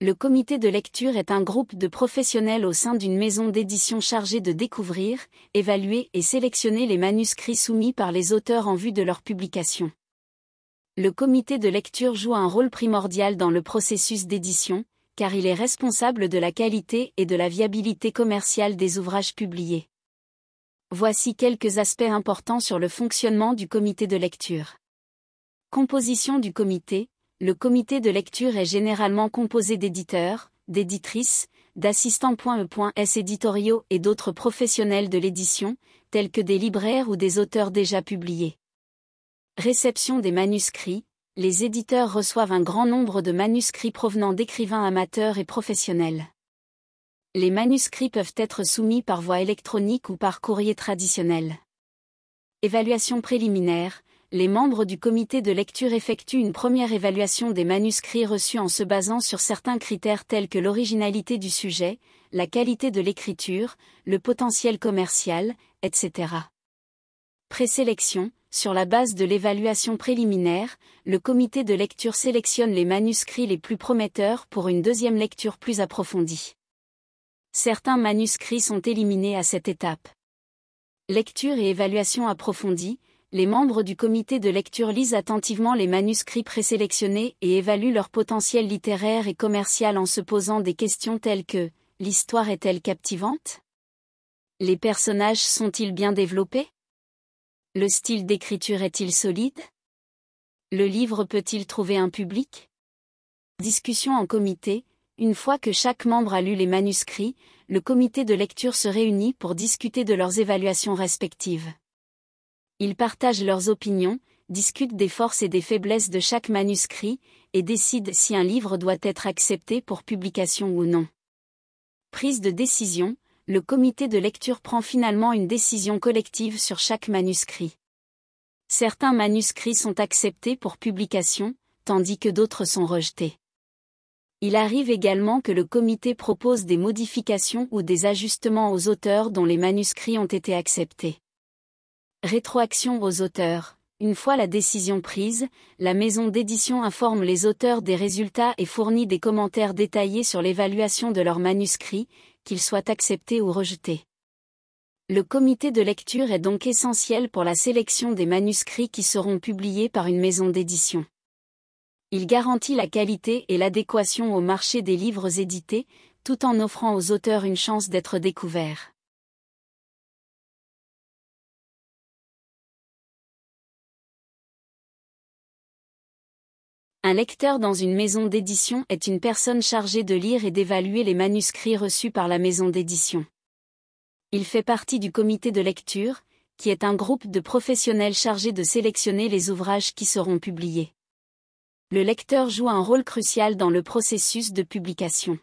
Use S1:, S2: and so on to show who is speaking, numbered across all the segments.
S1: Le comité de lecture est un groupe de professionnels au sein d'une maison d'édition chargée de découvrir, évaluer et sélectionner les manuscrits soumis par les auteurs en vue de leur publication. Le comité de lecture joue un rôle primordial dans le processus d'édition, car il est responsable de la qualité et de la viabilité commerciale des ouvrages publiés. Voici quelques aspects importants sur le fonctionnement du comité de lecture. Composition du comité, le comité de lecture est généralement composé d'éditeurs, d'éditrices, d'assistants.e.s éditoriaux et d'autres professionnels de l'édition, tels que des libraires ou des auteurs déjà publiés. Réception des manuscrits, les éditeurs reçoivent un grand nombre de manuscrits provenant d'écrivains amateurs et professionnels. Les manuscrits peuvent être soumis par voie électronique ou par courrier traditionnel. Évaluation préliminaire, les membres du comité de lecture effectuent une première évaluation des manuscrits reçus en se basant sur certains critères tels que l'originalité du sujet, la qualité de l'écriture, le potentiel commercial, etc. Présélection, sur la base de l'évaluation préliminaire, le comité de lecture sélectionne les manuscrits les plus prometteurs pour une deuxième lecture plus approfondie. Certains manuscrits sont éliminés à cette étape. Lecture et évaluation approfondie, les membres du comité de lecture lisent attentivement les manuscrits présélectionnés et évaluent leur potentiel littéraire et commercial en se posant des questions telles que L'histoire est-elle captivante Les personnages sont-ils bien développés Le style d'écriture est-il solide Le livre peut-il trouver un public Discussion en comité, une fois que chaque membre a lu les manuscrits, le comité de lecture se réunit pour discuter de leurs évaluations respectives. Ils partagent leurs opinions, discutent des forces et des faiblesses de chaque manuscrit, et décident si un livre doit être accepté pour publication ou non. Prise de décision, le comité de lecture prend finalement une décision collective sur chaque manuscrit. Certains manuscrits sont acceptés pour publication, tandis que d'autres sont rejetés. Il arrive également que le comité propose des modifications ou des ajustements aux auteurs dont les manuscrits ont été acceptés. Rétroaction aux auteurs. Une fois la décision prise, la maison d'édition informe les auteurs des résultats et fournit des commentaires détaillés sur l'évaluation de leurs manuscrits, qu'ils soient acceptés ou rejetés. Le comité de lecture est donc essentiel pour la sélection des manuscrits qui seront publiés par une maison d'édition. Il garantit la qualité et l'adéquation au marché des livres édités, tout en offrant aux auteurs une chance d'être découverts. Un lecteur dans une maison d'édition est une personne chargée de lire et d'évaluer les manuscrits reçus par la maison d'édition. Il fait partie du comité de lecture, qui est un groupe de professionnels chargés de sélectionner les ouvrages qui seront publiés. Le lecteur joue un rôle crucial dans le processus de publication.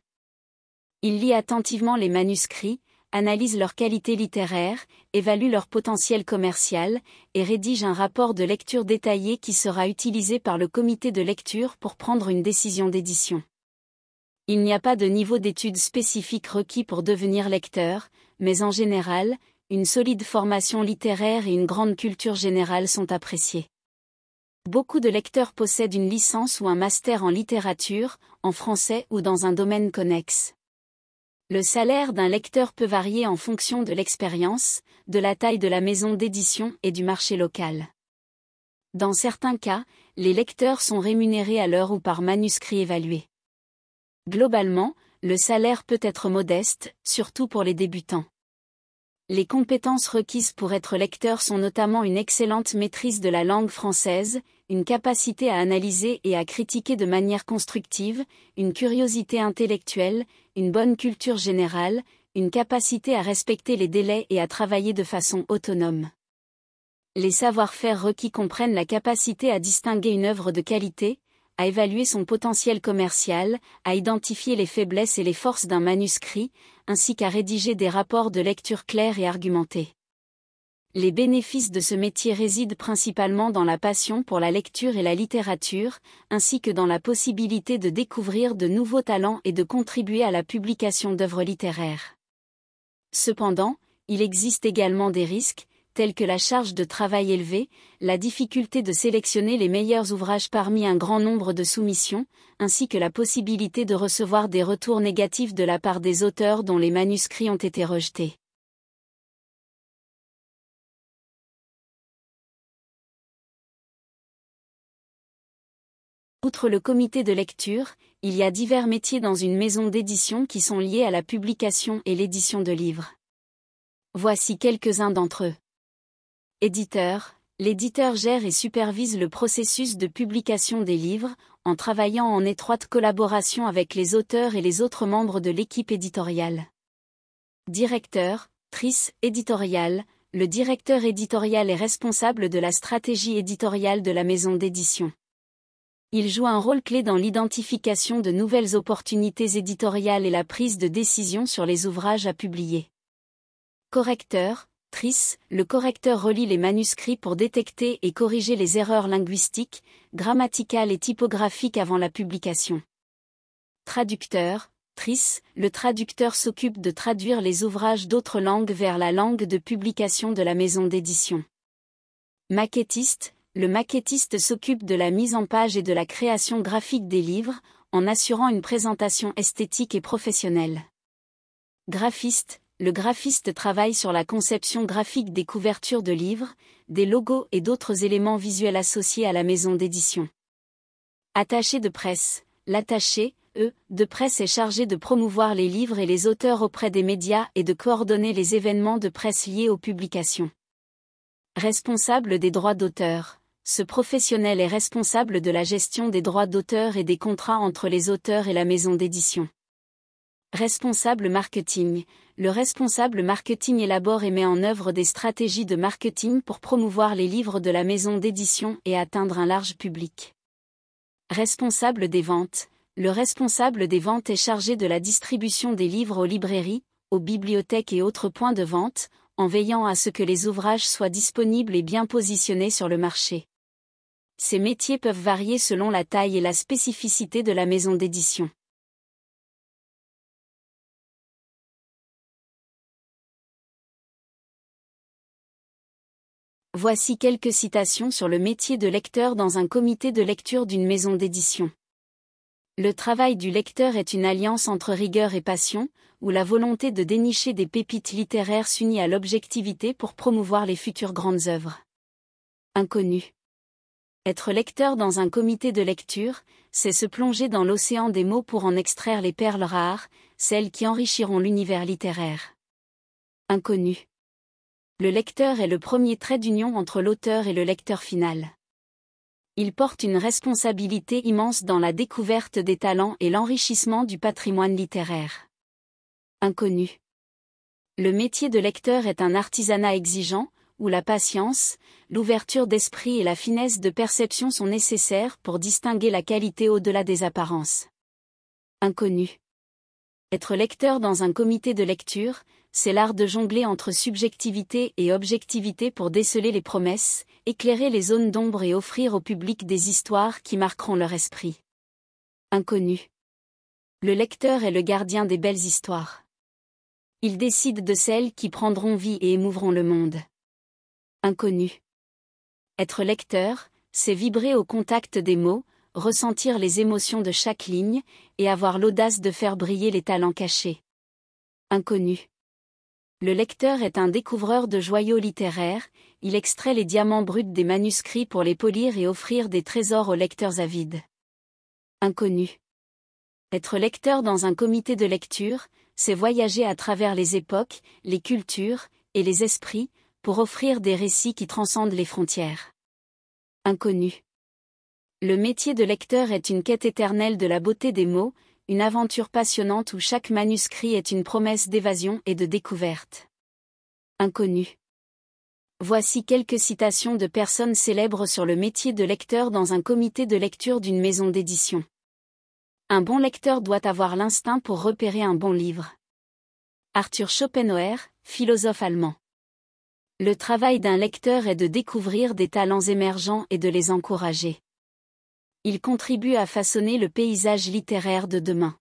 S1: Il lit attentivement les manuscrits, analyse leur qualité littéraire, évalue leur potentiel commercial, et rédige un rapport de lecture détaillé qui sera utilisé par le comité de lecture pour prendre une décision d'édition. Il n'y a pas de niveau d'études spécifique requis pour devenir lecteur, mais en général, une solide formation littéraire et une grande culture générale sont appréciées. Beaucoup de lecteurs possèdent une licence ou un master en littérature, en français ou dans un domaine connexe. Le salaire d'un lecteur peut varier en fonction de l'expérience, de la taille de la maison d'édition et du marché local. Dans certains cas, les lecteurs sont rémunérés à l'heure ou par manuscrit évalué. Globalement, le salaire peut être modeste, surtout pour les débutants. Les compétences requises pour être lecteur sont notamment une excellente maîtrise de la langue française, une capacité à analyser et à critiquer de manière constructive, une curiosité intellectuelle, une bonne culture générale, une capacité à respecter les délais et à travailler de façon autonome. Les savoir-faire requis comprennent la capacité à distinguer une œuvre de qualité, à évaluer son potentiel commercial, à identifier les faiblesses et les forces d'un manuscrit, ainsi qu'à rédiger des rapports de lecture clairs et argumentés. Les bénéfices de ce métier résident principalement dans la passion pour la lecture et la littérature, ainsi que dans la possibilité de découvrir de nouveaux talents et de contribuer à la publication d'œuvres littéraires. Cependant, il existe également des risques, tels que la charge de travail élevée, la difficulté de sélectionner les meilleurs ouvrages parmi un grand nombre de soumissions, ainsi que la possibilité de recevoir des retours négatifs de la part des auteurs dont les manuscrits ont été rejetés. Outre le comité de lecture, il y a divers métiers dans une maison d'édition qui sont liés à la publication et l'édition de livres. Voici quelques-uns d'entre eux. Éditeur. L'éditeur gère et supervise le processus de publication des livres, en travaillant en étroite collaboration avec les auteurs et les autres membres de l'équipe éditoriale. Directeur, trice éditorial. le directeur éditorial est responsable de la stratégie éditoriale de la maison d'édition il joue un rôle clé dans l'identification de nouvelles opportunités éditoriales et la prise de décision sur les ouvrages à publier. Correcteur, Trice. le correcteur relie les manuscrits pour détecter et corriger les erreurs linguistiques, grammaticales et typographiques avant la publication. Traducteur, Trice. le traducteur s'occupe de traduire les ouvrages d'autres langues vers la langue de publication de la maison d'édition. Maquettiste, le maquettiste s'occupe de la mise en page et de la création graphique des livres, en assurant une présentation esthétique et professionnelle. Graphiste, le graphiste travaille sur la conception graphique des couvertures de livres, des logos et d'autres éléments visuels associés à la maison d'édition. Attaché de presse, l'attaché, E, de presse est chargé de promouvoir les livres et les auteurs auprès des médias et de coordonner les événements de presse liés aux publications. Responsable des droits d'auteur ce professionnel est responsable de la gestion des droits d'auteur et des contrats entre les auteurs et la maison d'édition. Responsable marketing. Le responsable marketing élabore et met en œuvre des stratégies de marketing pour promouvoir les livres de la maison d'édition et atteindre un large public. Responsable des ventes. Le responsable des ventes est chargé de la distribution des livres aux librairies, aux bibliothèques et autres points de vente, en veillant à ce que les ouvrages soient disponibles et bien positionnés sur le marché ces métiers peuvent varier selon la taille et la spécificité de la maison d'édition. Voici quelques citations sur le métier de lecteur dans un comité de lecture d'une maison d'édition. Le travail du lecteur est une alliance entre rigueur et passion, où la volonté de dénicher des pépites littéraires s'unit à l'objectivité pour promouvoir les futures grandes œuvres. Inconnu. Être lecteur dans un comité de lecture, c'est se plonger dans l'océan des mots pour en extraire les perles rares, celles qui enrichiront l'univers littéraire. Inconnu. Le lecteur est le premier trait d'union entre l'auteur et le lecteur final. Il porte une responsabilité immense dans la découverte des talents et l'enrichissement du patrimoine littéraire. Inconnu. Le métier de lecteur est un artisanat exigeant, où la patience, l'ouverture d'esprit et la finesse de perception sont nécessaires pour distinguer la qualité au-delà des apparences. Inconnu. Être lecteur dans un comité de lecture, c'est l'art de jongler entre subjectivité et objectivité pour déceler les promesses, éclairer les zones d'ombre et offrir au public des histoires qui marqueront leur esprit. Inconnu. Le lecteur est le gardien des belles histoires. Il décide de celles qui prendront vie et émouvront le monde inconnu. Être lecteur, c'est vibrer au contact des mots, ressentir les émotions de chaque ligne, et avoir l'audace de faire briller les talents cachés. Inconnu. Le lecteur est un découvreur de joyaux littéraires, il extrait les diamants bruts des manuscrits pour les polir et offrir des trésors aux lecteurs avides. Inconnu. Être lecteur dans un comité de lecture, c'est voyager à travers les époques, les cultures, et les esprits, pour offrir des récits qui transcendent les frontières. Inconnu. Le métier de lecteur est une quête éternelle de la beauté des mots, une aventure passionnante où chaque manuscrit est une promesse d'évasion et de découverte. Inconnu. Voici quelques citations de personnes célèbres sur le métier de lecteur dans un comité de lecture d'une maison d'édition. Un bon lecteur doit avoir l'instinct pour repérer un bon livre. Arthur Schopenhauer, philosophe allemand. Le travail d'un lecteur est de découvrir des talents émergents et de les encourager. Il contribue à façonner le paysage littéraire de demain.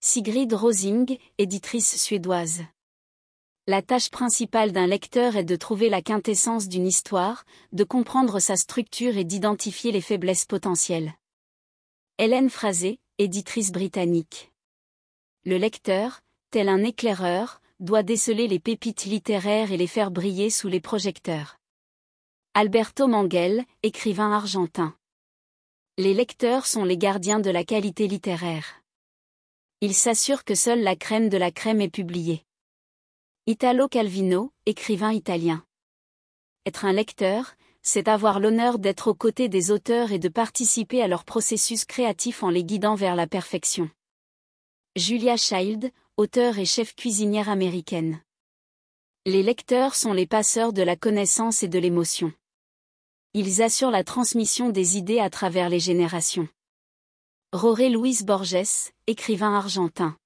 S1: Sigrid Rosing, éditrice suédoise. La tâche principale d'un lecteur est de trouver la quintessence d'une histoire, de comprendre sa structure et d'identifier les faiblesses potentielles. Hélène Frasé, éditrice britannique. Le lecteur, tel un éclaireur, doit déceler les pépites littéraires et les faire briller sous les projecteurs. Alberto Manguel, écrivain argentin. Les lecteurs sont les gardiens de la qualité littéraire. Ils s'assurent que seule la crème de la crème est publiée. Italo Calvino, écrivain italien. Être un lecteur, c'est avoir l'honneur d'être aux côtés des auteurs et de participer à leur processus créatif en les guidant vers la perfection. Julia Child, auteur et chef cuisinière américaine. Les lecteurs sont les passeurs de la connaissance et de l'émotion. Ils assurent la transmission des idées à travers les générations. Roré Luis Borges, écrivain argentin.